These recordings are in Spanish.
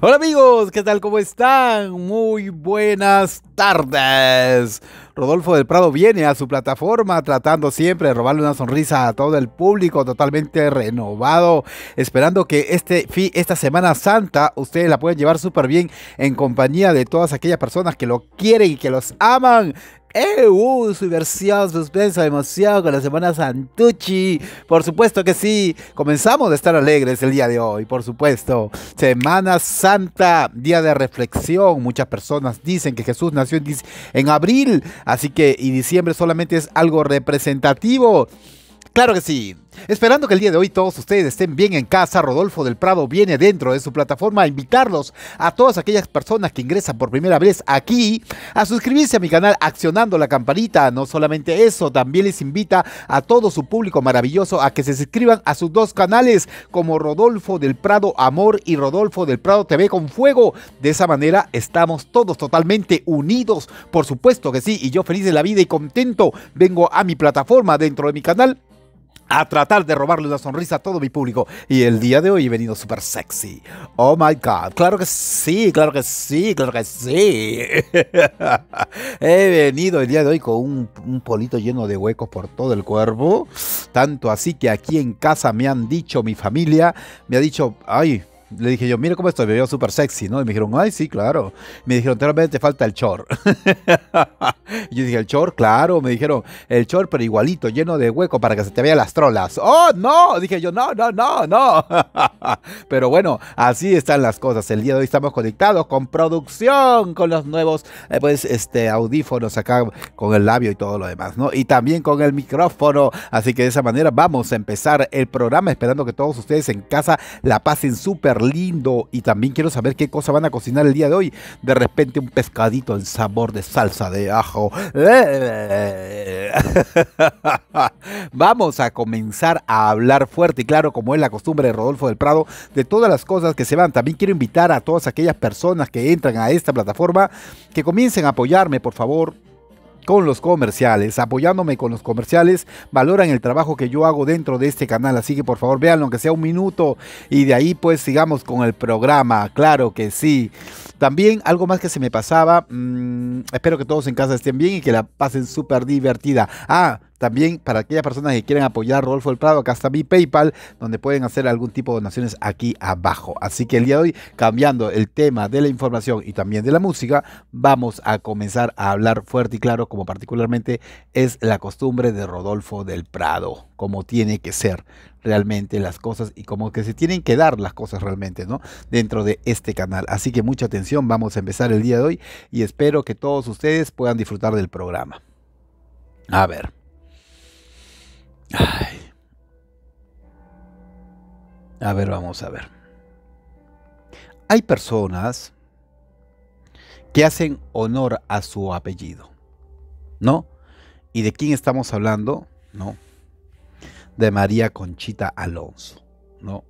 Hola amigos, ¿qué tal? ¿Cómo están? Muy buenas tardes. Rodolfo del Prado viene a su plataforma tratando siempre de robarle una sonrisa a todo el público totalmente renovado, esperando que este esta Semana Santa ustedes la puedan llevar súper bien en compañía de todas aquellas personas que lo quieren y que los aman. ¡Eh! Uh, su versión, suspensa, emoción con la semana Santucci. Por supuesto que sí. Comenzamos a estar alegres el día de hoy, por supuesto. Semana Santa, día de reflexión. Muchas personas dicen que Jesús nació en abril. Así que, y diciembre solamente es algo representativo. Claro que sí. Esperando que el día de hoy todos ustedes estén bien en casa, Rodolfo del Prado viene dentro de su plataforma a invitarlos a todas aquellas personas que ingresan por primera vez aquí a suscribirse a mi canal accionando la campanita. No solamente eso, también les invita a todo su público maravilloso a que se suscriban a sus dos canales como Rodolfo del Prado Amor y Rodolfo del Prado TV con Fuego. De esa manera estamos todos totalmente unidos, por supuesto que sí, y yo feliz de la vida y contento vengo a mi plataforma dentro de mi canal a tratar de robarle una sonrisa a todo mi público. Y el día de hoy he venido súper sexy. Oh my God. Claro que sí, claro que sí, claro que sí. he venido el día de hoy con un, un, polito lleno de huecos por todo el cuerpo. Tanto así que aquí en casa me han dicho, mi familia me ha dicho, ay, le dije yo, mira cómo estoy, me veo súper sexy, ¿no? Y me dijeron, ay, sí, claro. Me dijeron, te falta el chor. yo dije, el chor, claro. Me dijeron, el chor, pero igualito, lleno de hueco para que se te vean las trolas. ¡Oh, no! Dije yo, no, no, no, no. pero bueno, así están las cosas. El día de hoy estamos conectados con producción, con los nuevos, eh, pues, este, audífonos acá, con el labio y todo lo demás, ¿no? Y también con el micrófono. Así que de esa manera vamos a empezar el programa, esperando que todos ustedes en casa la pasen súper lindo. Y también quiero saber qué cosa van a cocinar el día de hoy. De repente un pescadito en sabor de salsa de ajo. Vamos a comenzar a hablar fuerte y claro, como es la costumbre de Rodolfo del Prado, de todas las cosas que se van. También quiero invitar a todas aquellas personas que entran a esta plataforma que comiencen a apoyarme, por favor con los comerciales, apoyándome con los comerciales, valoran el trabajo que yo hago dentro de este canal, así que por favor veanlo, aunque sea un minuto, y de ahí pues sigamos con el programa, claro que sí. También algo más que se me pasaba, mm, espero que todos en casa estén bien y que la pasen súper divertida. Ah, también para aquellas personas que quieren apoyar a Rodolfo del Prado, acá está mi PayPal, donde pueden hacer algún tipo de donaciones aquí abajo. Así que el día de hoy, cambiando el tema de la información y también de la música, vamos a comenzar a hablar fuerte y claro, como particularmente es la costumbre de Rodolfo del Prado, como tiene que ser realmente las cosas y como que se tienen que dar las cosas realmente, ¿no? Dentro de este canal. Así que mucha atención, vamos a empezar el día de hoy y espero que todos ustedes puedan disfrutar del programa. A ver. A ver, vamos a ver. Hay personas que hacen honor a su apellido, ¿no? ¿Y de quién estamos hablando? No. De María Conchita Alonso, ¿no?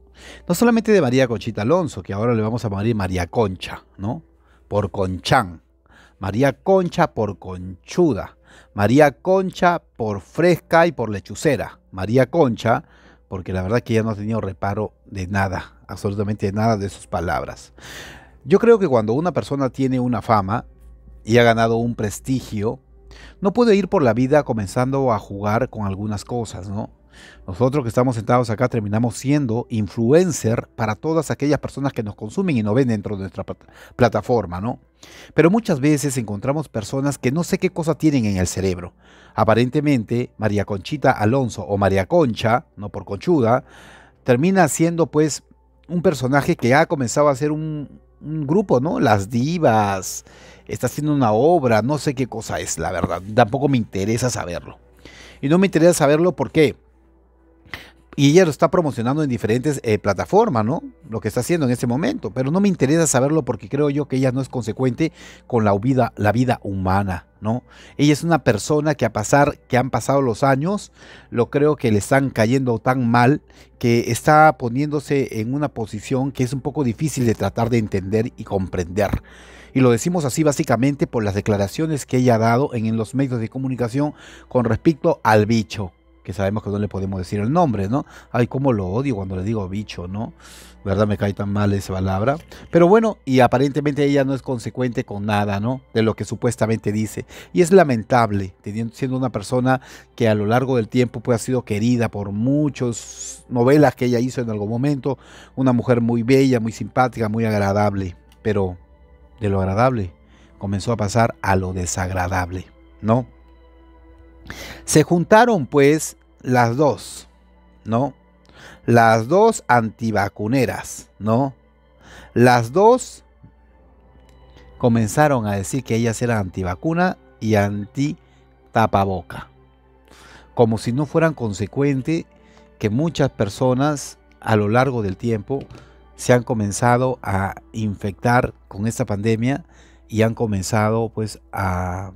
No solamente de María Conchita Alonso, que ahora le vamos a poner María Concha, ¿no? Por Conchán. María Concha por Conchuda. María Concha por fresca y por lechucera. María Concha, porque la verdad que ya no ha tenido reparo de nada, absolutamente nada de sus palabras. Yo creo que cuando una persona tiene una fama y ha ganado un prestigio, no puede ir por la vida comenzando a jugar con algunas cosas, ¿no? Nosotros que estamos sentados acá terminamos siendo influencer para todas aquellas personas que nos consumen y nos ven dentro de nuestra plataforma, ¿no? Pero muchas veces encontramos personas que no sé qué cosa tienen en el cerebro. Aparentemente, María Conchita Alonso o María Concha, no por conchuda, termina siendo pues un personaje que ha comenzado a ser un, grupo, ¿no? Las divas, está haciendo una obra, no sé qué cosa es, la verdad. Tampoco me interesa saberlo. Y no me interesa saberlo por qué y ella lo está promocionando en diferentes eh, plataformas, ¿no? Lo que está haciendo en este momento. Pero no me interesa saberlo porque creo yo que ella no es consecuente con la vida, la vida humana, ¿no? Ella es una persona que a pasar, que han pasado los años, lo creo que le están cayendo tan mal que está poniéndose en una posición que es un poco difícil de tratar de entender y comprender. Y lo decimos así básicamente por las declaraciones que ella ha dado en los medios de comunicación con respecto al bicho que sabemos que no le podemos decir el nombre, ¿no? Ay, cómo lo odio cuando le digo bicho, ¿no? ¿Verdad? Me cae tan mal esa palabra. Pero bueno, y aparentemente ella no es consecuente con nada, ¿no? De lo que supuestamente dice. Y es lamentable, siendo una persona que a lo largo del tiempo pues, ha sido querida por muchas novelas que ella hizo en algún momento. Una mujer muy bella, muy simpática, muy agradable. Pero de lo agradable comenzó a pasar a lo desagradable, ¿no? Se juntaron pues las dos, ¿no? Las dos antivacuneras, ¿no? Las dos comenzaron a decir que ellas eran antivacuna y anti tapaboca. Como si no fueran consecuente que muchas personas a lo largo del tiempo se han comenzado a infectar con esta pandemia y han comenzado pues a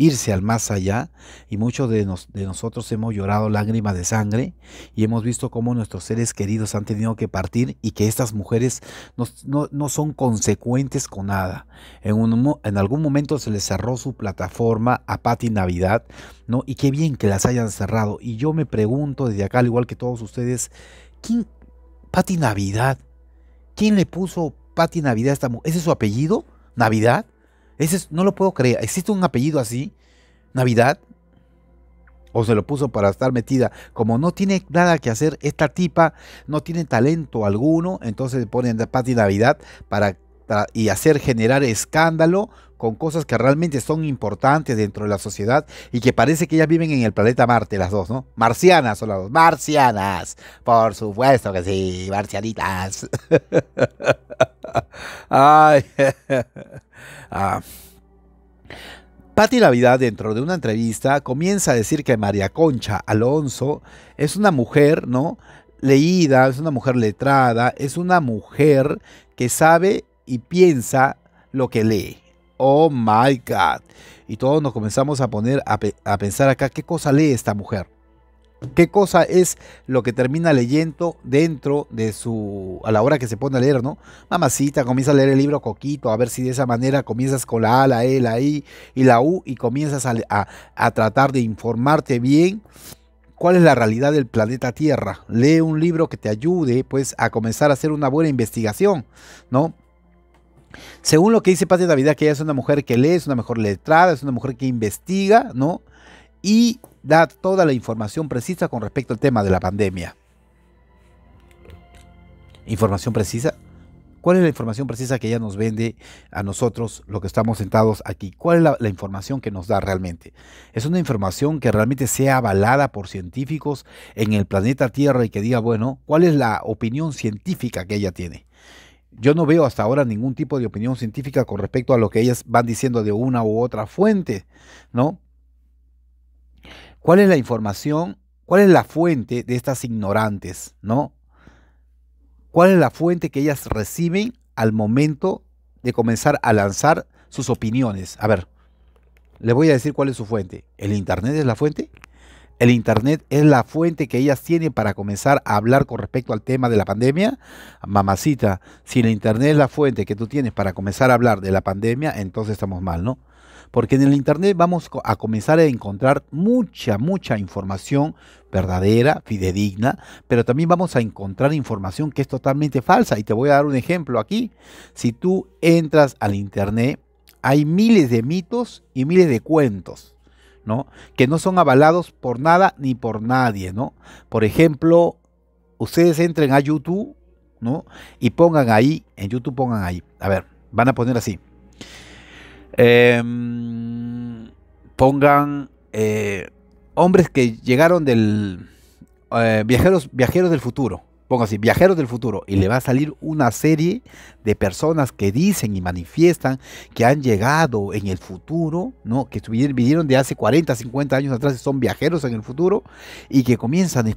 irse al más allá y muchos de, nosotros hemos llorado lágrimas de sangre y hemos visto cómo nuestros seres queridos han tenido que partir y que estas mujeres no, son consecuentes con nada. En, en, algún momento se les cerró su plataforma a Patti Navidad, ¿no? Y qué bien que las hayan cerrado. Y yo me pregunto desde acá, al igual que todos ustedes, ¿quién, Patti Navidad? ¿Quién le puso Patti Navidad a esta mujer? ¿Ese es su apellido? ¿Navidad? Ese no lo puedo creer. ¿Existe un apellido así? ¿Navidad? O se lo puso para estar metida. Como no tiene nada que hacer, esta tipa no tiene talento alguno. Entonces ponen Patti Navidad para y hacer generar escándalo con cosas que realmente son importantes dentro de la sociedad y que parece que ellas viven en el planeta Marte, las dos, ¿no? Marcianas son las dos, marcianas, por supuesto que sí, marcianitas. Ay. ah. Patti Navidad, dentro de una entrevista, comienza a decir que María Concha Alonso es una mujer, ¿no? Leída, es una mujer letrada, es una mujer que sabe y piensa lo que lee. Oh my God. Y todos nos comenzamos a poner a, pensar acá qué cosa lee esta mujer. ¿Qué cosa es lo que termina leyendo dentro de su... a la hora que se pone a leer, ¿no? Mamacita, comienza a leer el libro Coquito, a ver si de esa manera comienzas con la A, la E, la I y la U y comienzas a, a tratar de informarte bien cuál es la realidad del planeta Tierra. Lee un libro que te ayude pues a comenzar a hacer una buena investigación, ¿no? Según lo que dice Paz Navidad, que ella es una mujer que lee, es una mejor letrada, es una mujer que investiga, ¿no? Y da toda la información precisa con respecto al tema de la pandemia. ¿Información precisa? ¿Cuál es la información precisa que ella nos vende a nosotros, lo que estamos sentados aquí? ¿Cuál es la, información que nos da realmente? ¿Es una información que realmente sea avalada por científicos en el planeta Tierra y que diga, bueno, cuál es la opinión científica que ella tiene? Yo no veo hasta ahora ningún tipo de opinión científica con respecto a lo que ellas van diciendo de una u otra fuente, ¿no? ¿Cuál es la información? ¿Cuál es la fuente de estas ignorantes, ¿no? ¿Cuál es la fuente que ellas reciben al momento de comenzar a lanzar sus opiniones? A ver, le voy a decir cuál es su fuente. ¿El Internet es la fuente? el Internet es la fuente que ellas tienen para comenzar a hablar con respecto al tema de la pandemia, mamacita, si el Internet es la fuente que tú tienes para comenzar a hablar de la pandemia, entonces estamos mal, ¿no? Porque en el Internet vamos a comenzar a encontrar mucha, mucha información verdadera, fidedigna, pero también vamos a encontrar información que es totalmente falsa. Y te voy a dar un ejemplo aquí. Si tú entras al Internet, hay miles de mitos y miles de cuentos que no son avalados por nada ni por nadie, ¿no? Por ejemplo, ustedes entren a YouTube, ¿no? Y pongan ahí, en YouTube pongan ahí, a ver, van a poner así. Em, pongan eh, hombres que llegaron del... Eh, viajeros, viajeros del futuro, pongo así, viajeros del futuro, y le va a salir una serie de personas que dicen y manifiestan que han llegado en el futuro, ¿no? que vinieron de hace 40, 50 años atrás y son viajeros en el futuro, y que comienzan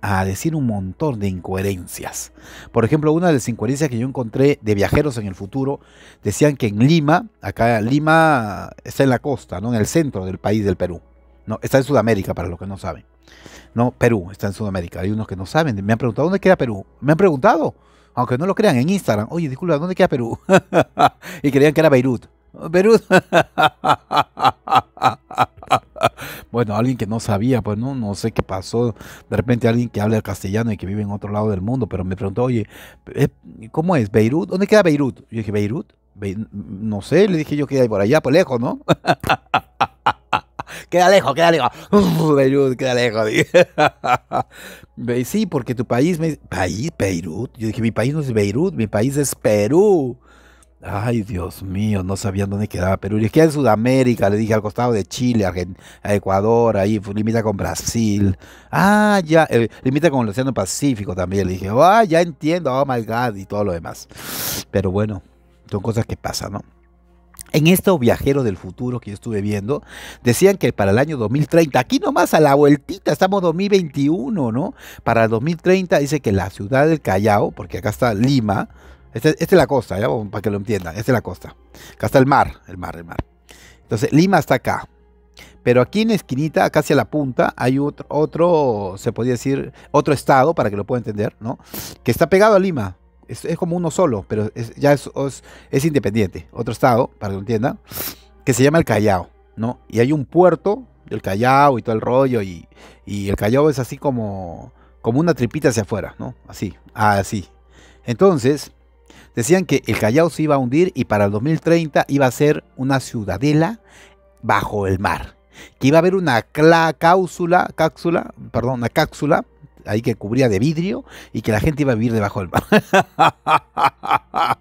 a decir un montón de incoherencias. Por ejemplo, una de las incoherencias que yo encontré de viajeros en el futuro, decían que en Lima, acá Lima está en la costa, ¿no? en el centro del país del Perú, ¿no? está en Sudamérica para los que no saben no, Perú está en Sudamérica. Hay unos que no saben. Me han preguntado, ¿dónde queda Perú? Me han preguntado, aunque no lo crean, en Instagram. Oye, disculpa, ¿dónde queda Perú? y creían que era Beirut. Beirut. bueno, alguien que no sabía, pues no, no sé qué pasó. De repente alguien que habla el castellano y que vive en otro lado del mundo, pero me preguntó, oye, eh, ¿cómo es? ¿Beirut? ¿Dónde queda Beirut? Yo dije, ¿Beirut? no sé, le dije yo que hay por allá, por lejos, ¿no? queda lejos, queda lejos. Beirut, queda lejos. sí, porque tu país, me, país, Beirut. Yo dije, mi país no es Beirut, mi país es Perú. Ay, Dios mío, no sabía dónde quedaba Perú. Le que en Sudamérica, le dije al costado de Chile, a Ecuador, ahí limita con Brasil. Ah, ya, eh, limita con el Océano Pacífico también. Le dije, ah, ya entiendo, oh my God, y todo lo demás. Pero bueno, son cosas que pasan, ¿no? En estos viajero del futuro que yo estuve viendo, decían que para el año 2030, aquí nomás a la vueltita, estamos 2021, ¿no? Para 2030 dice que la ciudad del Callao, porque acá está Lima, esta, es la costa, para que lo entiendan, esta es la costa, acá está el mar, el mar, el mar. Entonces, Lima está acá, pero aquí en esquinita, casi a la punta, hay otro, otro, se podría decir, otro estado, para que lo pueda entender, ¿no? Que está pegado a Lima, es, como uno solo, pero ya es, es, independiente. Otro estado, para que lo entiendan, que se llama el Callao, ¿no? Y hay un puerto del Callao y todo el rollo, y, el Callao es así como, como una tripita hacia afuera, ¿no? Así, así. Entonces, decían que el Callao se iba a hundir y para el 2030 iba a ser una ciudadela bajo el mar. Que iba a haber una cápsula, cápsula, perdón, una cápsula ahí que cubría de vidrio y que la gente iba a vivir debajo del mar.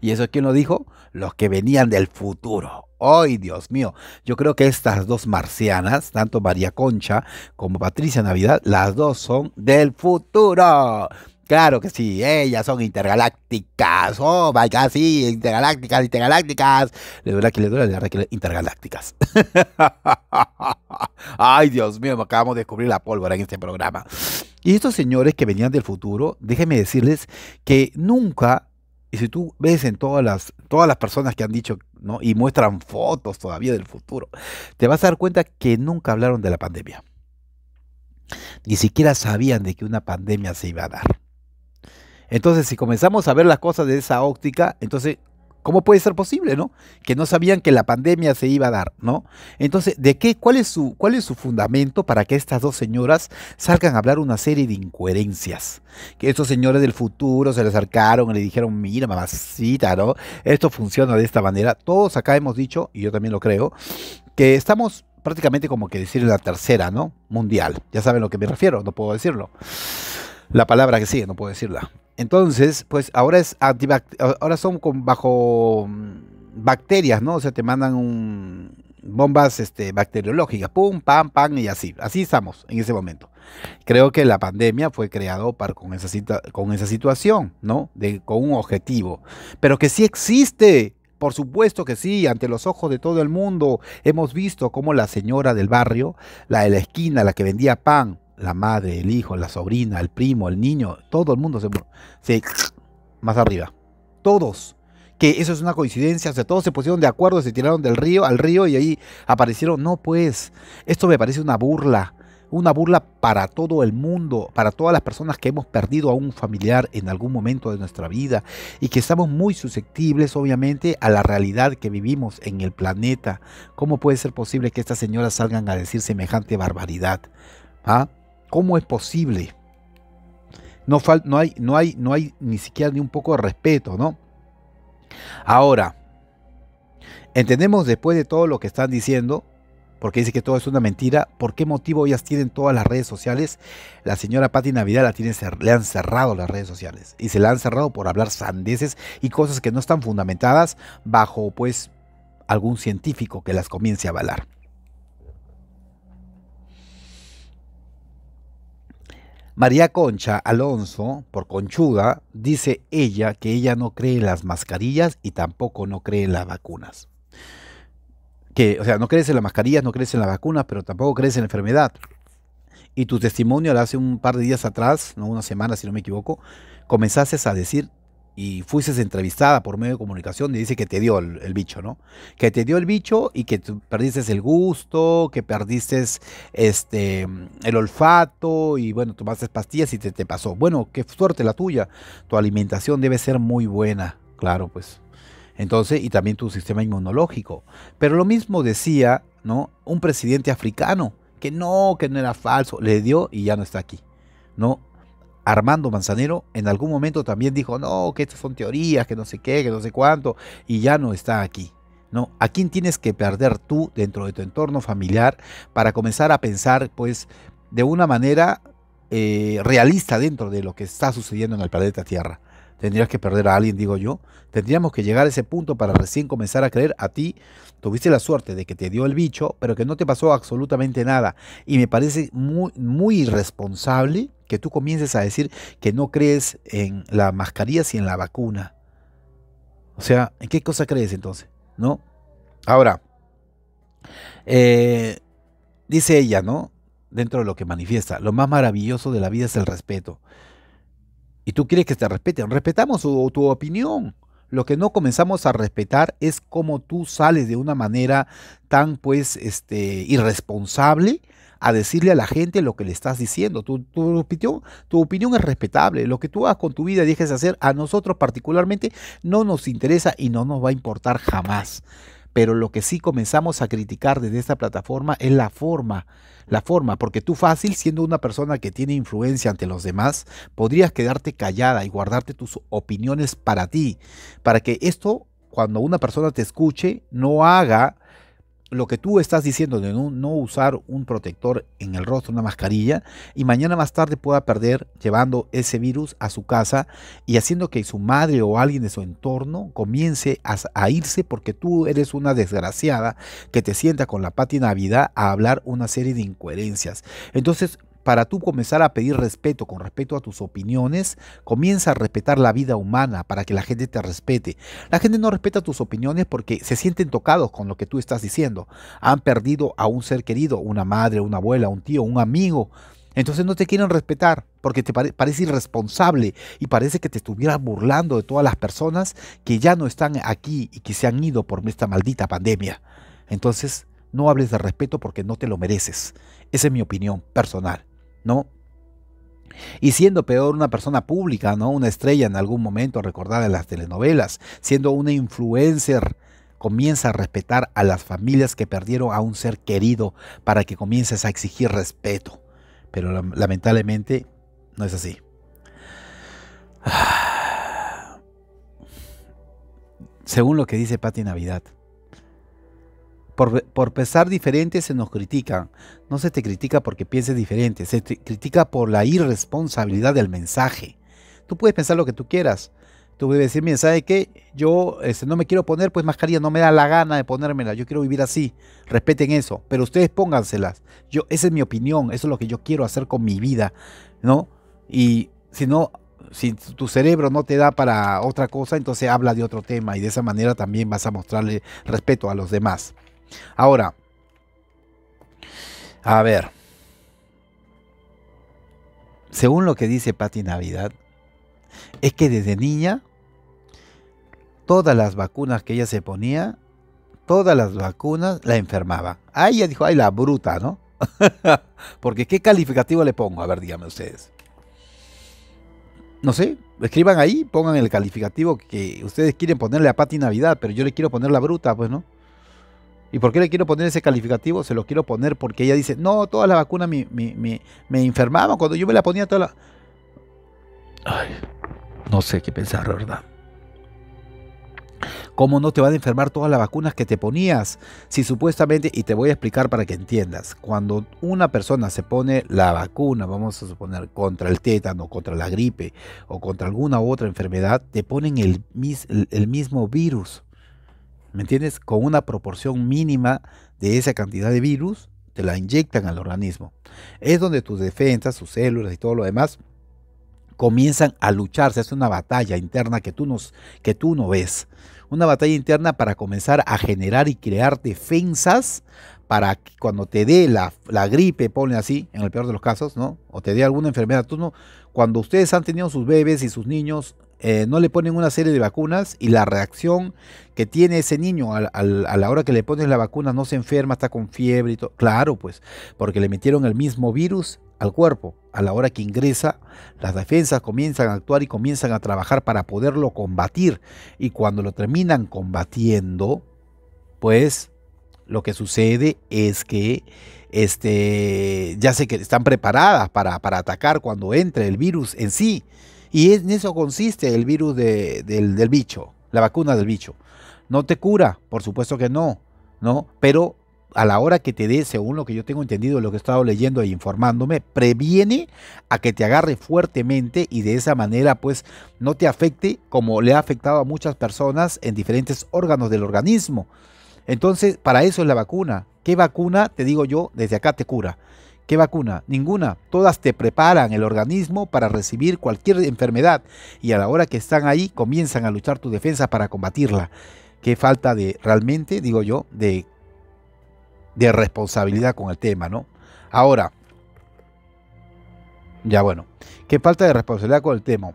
¿Y eso quién lo dijo? Los que venían del futuro. ¡Ay, Dios mío! Yo creo que estas dos marcianas, tanto María Concha como Patricia Navidad, las dos son del futuro. Claro que sí, ellas son intergalácticas. Oh my god, sí, intergalácticas, intergalácticas. Le duele que le duele, le intergalácticas. Ay, Dios mío, acabamos de descubrir la pólvora en este programa. Y estos señores que venían del futuro, déjenme decirles que nunca, y si tú ves en todas las, todas las personas que han dicho, ¿no? Y muestran fotos todavía del futuro, te vas a dar cuenta que nunca hablaron de la pandemia. Ni siquiera sabían de que una pandemia se iba a dar. Entonces, si comenzamos a ver las cosas de esa óptica, entonces, ¿cómo puede ser posible, no? Que no sabían que la pandemia se iba a dar, ¿no? Entonces, ¿de qué? ¿Cuál es su, cuál es su fundamento para que estas dos señoras salgan a hablar una serie de incoherencias? Que estos señores del futuro se le acercaron y le dijeron, mira, mamacita, ¿no? Esto funciona de esta manera. Todos acá hemos dicho, y yo también lo creo, que estamos prácticamente como que decir la tercera, ¿no? Mundial. Ya saben a lo que me refiero, no puedo decirlo. La palabra que sigue, no puedo decirla. Entonces, pues ahora es ahora son con bajo mm, bacterias, ¿no? O sea, te mandan bombas este, bacteriológicas, pum, pam, pam y así. Así estamos en ese momento. Creo que la pandemia fue creado para, con, esa con esa situación, ¿no? De, con un objetivo. Pero que sí existe, por supuesto que sí, ante los ojos de todo el mundo hemos visto cómo la señora del barrio, la de la esquina, la que vendía pan, la madre, el hijo, la sobrina, el primo, el niño, todo el mundo se, más arriba. Todos. Que eso es una coincidencia, o sea, todos se pusieron de acuerdo, se tiraron del río al río y ahí aparecieron. No, pues, esto me parece una burla. Una burla para todo el mundo, para todas las personas que hemos perdido a un familiar en algún momento de nuestra vida y que estamos muy susceptibles, obviamente, a la realidad que vivimos en el planeta. ¿Cómo puede ser posible que estas señoras salgan a decir semejante barbaridad? ¿Ah? ¿Cómo es posible? No, no, hay, no, hay, no hay ni siquiera ni un poco de respeto, ¿no? Ahora, entendemos después de todo lo que están diciendo, porque dice que todo es una mentira, ¿por qué motivo ellas tienen todas las redes sociales? La señora Patti Navidad la le han cerrado las redes sociales y se la han cerrado por hablar sandeces y cosas que no están fundamentadas bajo pues algún científico que las comience a avalar. María Concha Alonso, por conchuda, dice ella que ella no cree en las mascarillas y tampoco no cree en las vacunas. Que, o sea, no crees en las mascarillas, no crees en las vacunas, pero tampoco crees en la enfermedad. Y tu testimonio, hace un par de días atrás, no una semana si no me equivoco, comenzaste a decir y fuiste entrevistada por medio de comunicación y dice que te dio el, bicho, ¿no? Que te dio el bicho y que perdiste el gusto, que perdiste este, el olfato y bueno, tomaste pastillas y te pasó. Bueno, qué suerte la tuya. Tu alimentación debe ser muy buena, claro, pues. Entonces, y también tu sistema inmunológico. Pero lo mismo decía, ¿no? Un presidente africano, que no, que no era falso, le dio y ya no está aquí, ¿no? Armando Manzanero en algún momento también dijo, no, que estas son teorías, que no sé qué, que no sé cuánto, y ya no está aquí. ¿no? ¿A quién tienes que perder tú dentro de tu entorno familiar para comenzar a pensar, pues, de una manera eh, realista dentro de lo que está sucediendo en el planeta Tierra? Tendrías que perder a alguien, digo yo. Tendríamos que llegar a ese punto para recién comenzar a creer a ti. Tuviste la suerte de que te dio el bicho, pero que no te pasó absolutamente nada. Y me parece muy, muy irresponsable que tú comiences a decir que no crees en la mascarilla y en la vacuna. O sea, ¿en qué cosa crees entonces? ¿No? Ahora, eh, dice ella, ¿no? Dentro de lo que manifiesta, lo más maravilloso de la vida es el respeto. Y tú quieres que te respeten. Respetamos tu, tu opinión. Lo que no comenzamos a respetar es cómo tú sales de una manera tan, pues, este, irresponsable a decirle a la gente lo que le estás diciendo. Tu, opinión, opinión es respetable. Lo que tú hagas con tu vida, dejes de hacer, a nosotros particularmente no nos interesa y no nos va a importar jamás. Pero lo que sí comenzamos a criticar desde esta plataforma es la forma, la forma, porque tú fácil, siendo una persona que tiene influencia ante los demás, podrías quedarte callada y guardarte tus opiniones para ti, para que esto, cuando una persona te escuche, no haga lo que tú estás diciendo de no, usar un protector en el rostro, una mascarilla, y mañana más tarde pueda perder llevando ese virus a su casa y haciendo que su madre o alguien de su entorno comience a, irse porque tú eres una desgraciada que te sienta con la patina Navidad a hablar una serie de incoherencias. Entonces, para tú comenzar a pedir respeto con respecto a tus opiniones, comienza a respetar la vida humana para que la gente te respete. La gente no respeta tus opiniones porque se sienten tocados con lo que tú estás diciendo. Han perdido a un ser querido, una madre, una abuela, un tío, un amigo. Entonces no te quieren respetar porque te parece irresponsable y parece que te estuvieras burlando de todas las personas que ya no están aquí y que se han ido por esta maldita pandemia. Entonces no hables de respeto porque no te lo mereces. Esa es mi opinión personal. ¿no? Y siendo peor una persona pública, ¿no? Una estrella en algún momento recordada en las telenovelas, siendo una influencer, comienza a respetar a las familias que perdieron a un ser querido para que comiences a exigir respeto. Pero lamentablemente no es así. Según lo que dice Patti Navidad, por, pensar pesar diferente se nos critican. No se te critica porque pienses diferente, se te critica por la irresponsabilidad del mensaje. Tú puedes pensar lo que tú quieras. Tú puedes decir, mira, ¿sabes qué? Yo este, no me quiero poner pues mascarilla, no me da la gana de ponérmela, yo quiero vivir así. Respeten eso, pero ustedes pónganselas. Yo, esa es mi opinión, eso es lo que yo quiero hacer con mi vida, ¿no? Y si no, si tu cerebro no te da para otra cosa, entonces habla de otro tema y de esa manera también vas a mostrarle respeto a los demás. Ahora, a ver, según lo que dice Patti Navidad, es que desde niña, todas las vacunas que ella se ponía, todas las vacunas la enfermaba. Ahí ella dijo, ay, la bruta, ¿no? Porque qué calificativo le pongo, a ver, díganme ustedes. No sé, escriban ahí, pongan el calificativo que ustedes quieren ponerle a Patti Navidad, pero yo le quiero poner la bruta, pues, ¿no? ¿Y por qué le quiero poner ese calificativo? Se lo quiero poner porque ella dice, no, todas las vacunas me, me, me, enfermaban cuando yo me la ponía toda la... Ay, no sé qué pensar, verdad. ¿Cómo no te van a enfermar todas las vacunas que te ponías? Si supuestamente, y te voy a explicar para que entiendas, cuando una persona se pone la vacuna, vamos a suponer, contra el tétano, contra la gripe o contra alguna otra enfermedad, te ponen el, el mismo virus. ¿me entiendes? Con una proporción mínima de esa cantidad de virus, te la inyectan al organismo. Es donde tus defensas, tus células y todo lo demás comienzan a lucharse. hace una batalla interna que tú, no ves. Una batalla interna para comenzar a generar y crear defensas para que cuando te dé la, gripe, ponle así, en el peor de los casos, ¿no? O te dé alguna enfermedad, tú no. Cuando ustedes han tenido sus bebés y sus niños, eh, no le ponen una serie de vacunas y la reacción que tiene ese niño a, la hora que le ponen la vacuna no se enferma, está con fiebre y todo. Claro, pues, porque le metieron el mismo virus al cuerpo. A la hora que ingresa, las defensas comienzan a actuar y comienzan a trabajar para poderlo combatir. Y cuando lo terminan combatiendo, pues lo que sucede es que este, ya sé que están preparadas para, para atacar cuando entre el virus en sí. Y en eso consiste el virus del, del bicho, la vacuna del bicho. No te cura, por supuesto que no, ¿no? Pero a la hora que te dé, según lo que yo tengo entendido, lo que he estado leyendo e informándome, previene a que te agarre fuertemente y de esa manera pues no te afecte como le ha afectado a muchas personas en diferentes órganos del organismo. Entonces, para eso es la vacuna. ¿Qué vacuna? Te digo yo, desde acá te cura. ¿Qué vacuna? Ninguna. Todas te preparan el organismo para recibir cualquier enfermedad y a la hora que están ahí comienzan a luchar tu defensa para combatirla. Qué falta de, realmente, digo yo, de, de responsabilidad con el tema, ¿no? Ahora, ya bueno, qué falta de responsabilidad con el tema.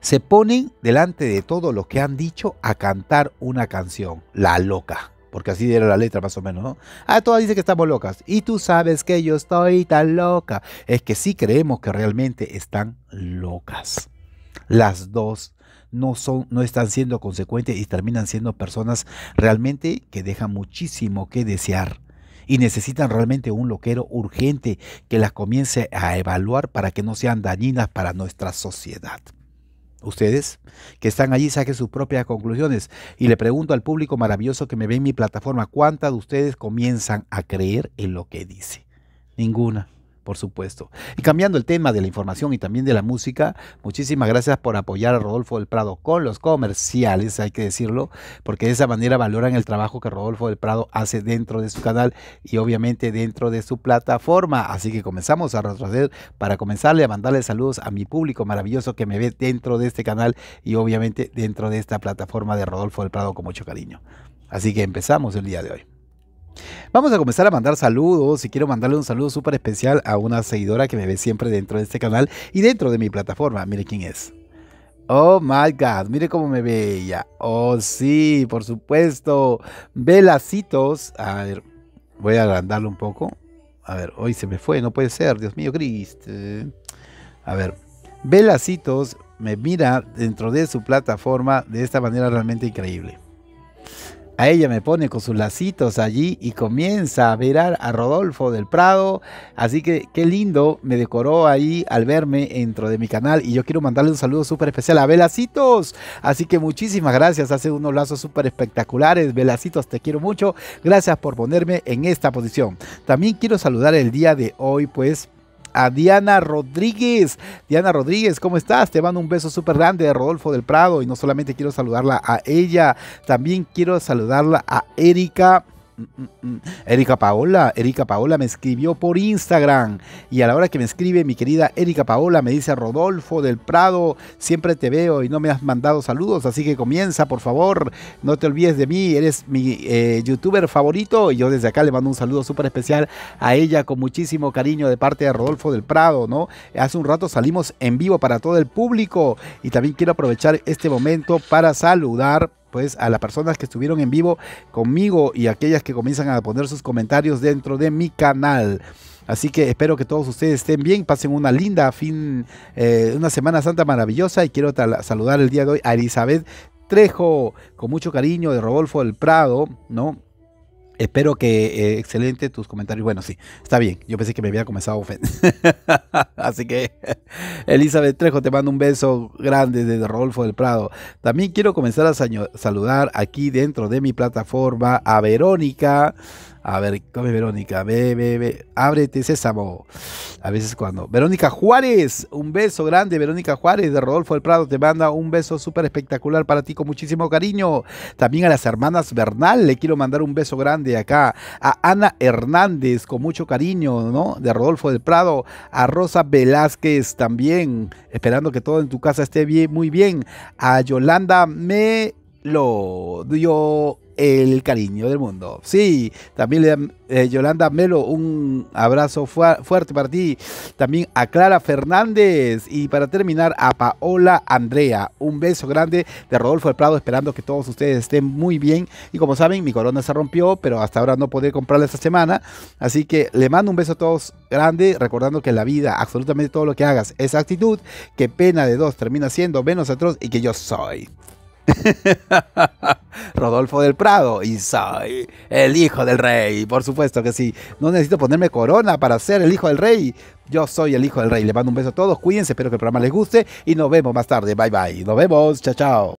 Se ponen delante de todos los que han dicho a cantar una canción, la loca. Porque así era la letra más o menos, ¿no? Ah, todas dicen que estamos locas. Y tú sabes que yo estoy tan loca. Es que sí creemos que realmente están locas. Las dos no, son, no están siendo consecuentes y terminan siendo personas realmente que dejan muchísimo que desear y necesitan realmente un loquero urgente que las comience a evaluar para que no sean dañinas para nuestra sociedad. Ustedes que están allí saquen sus propias conclusiones y le pregunto al público maravilloso que me ve en mi plataforma, ¿cuántas de ustedes comienzan a creer en lo que dice? Ninguna por supuesto. Y cambiando el tema de la información y también de la música, muchísimas gracias por apoyar a Rodolfo del Prado con los comerciales, hay que decirlo, porque de esa manera valoran el trabajo que Rodolfo del Prado hace dentro de su canal y obviamente dentro de su plataforma. Así que comenzamos a retroceder para comenzarle a mandarle saludos a mi público maravilloso que me ve dentro de este canal y obviamente dentro de esta plataforma de Rodolfo del Prado con mucho cariño. Así que empezamos el día de hoy. Vamos a comenzar a mandar saludos y quiero mandarle un saludo súper especial a una seguidora que me ve siempre dentro de este canal y dentro de mi plataforma. Mire quién es. Oh my God, mire cómo me ve ella. Oh sí, por supuesto. Velacitos. A ver, voy a agrandarlo un poco. A ver, hoy se me fue, no puede ser. Dios mío, Cristo. A ver, Velacitos me mira dentro de su plataforma de esta manera realmente increíble. A ella me pone con sus lacitos allí y comienza a verar a Rodolfo del Prado. Así que qué lindo, me decoró ahí al verme dentro de mi canal. Y yo quiero mandarle un saludo súper especial a Velacitos. Así que muchísimas gracias, hace unos lazos súper espectaculares. Velacitos, te quiero mucho. Gracias por ponerme en esta posición. También quiero saludar el día de hoy, pues a Diana Rodríguez. Diana Rodríguez, ¿cómo estás? Te mando un beso súper grande de Rodolfo del Prado y no solamente quiero saludarla a ella, también quiero saludarla a Erika. Erika Paola, Erika Paola me escribió por Instagram y a la hora que me escribe mi querida Erika Paola me dice Rodolfo del Prado, siempre te veo y no me has mandado saludos, así que comienza por favor, no te olvides de mí, eres mi eh, youtuber favorito y yo desde acá le mando un saludo súper especial a ella con muchísimo cariño de parte de Rodolfo del Prado, ¿no? Hace un rato salimos en vivo para todo el público y también quiero aprovechar este momento para saludar pues a las personas que estuvieron en vivo conmigo y aquellas que comienzan a poner sus comentarios dentro de mi canal. Así que espero que todos ustedes estén bien, pasen una linda fin, eh, una Semana Santa maravillosa y quiero saludar el día de hoy a Elizabeth Trejo, con mucho cariño de Rodolfo del Prado, ¿no? Espero que eh, excelente tus comentarios. Bueno, sí, está bien. Yo pensé que me había comenzado a ofender. Así que, Elizabeth Trejo, te mando un beso grande desde Rodolfo del Prado. También quiero comenzar a saludar aquí dentro de mi plataforma a Verónica. A ver, come Verónica, ve, ve, ve, ábrete sésamo. A veces cuando. Verónica Juárez, un beso grande, Verónica Juárez de Rodolfo del Prado, te manda un beso súper espectacular para ti con muchísimo cariño. También a las hermanas Bernal, le quiero mandar un beso grande acá. A Ana Hernández, con mucho cariño, ¿no? De Rodolfo del Prado. A Rosa Velázquez también, esperando que todo en tu casa esté bien, muy bien. A Yolanda Melo, yo el cariño del mundo. Sí, también le, eh, Yolanda Melo, un abrazo fuerte para ti. También a Clara Fernández y para terminar a Paola Andrea. Un beso grande de Rodolfo El Prado, esperando que todos ustedes estén muy bien. Y como saben, mi corona se rompió, pero hasta ahora no podré comprarla esta semana. Así que le mando un beso a todos grande, recordando que la vida, absolutamente todo lo que hagas, es actitud, que pena de dos termina siendo menos atroz y que yo soy. Rodolfo del Prado y soy el hijo del rey. Por supuesto que sí. No necesito ponerme corona para ser el hijo del rey. Yo soy el hijo del rey. Le mando un beso a todos. Cuídense. Espero que el programa les guste. Y nos vemos más tarde. Bye bye. Nos vemos. Chao, chao.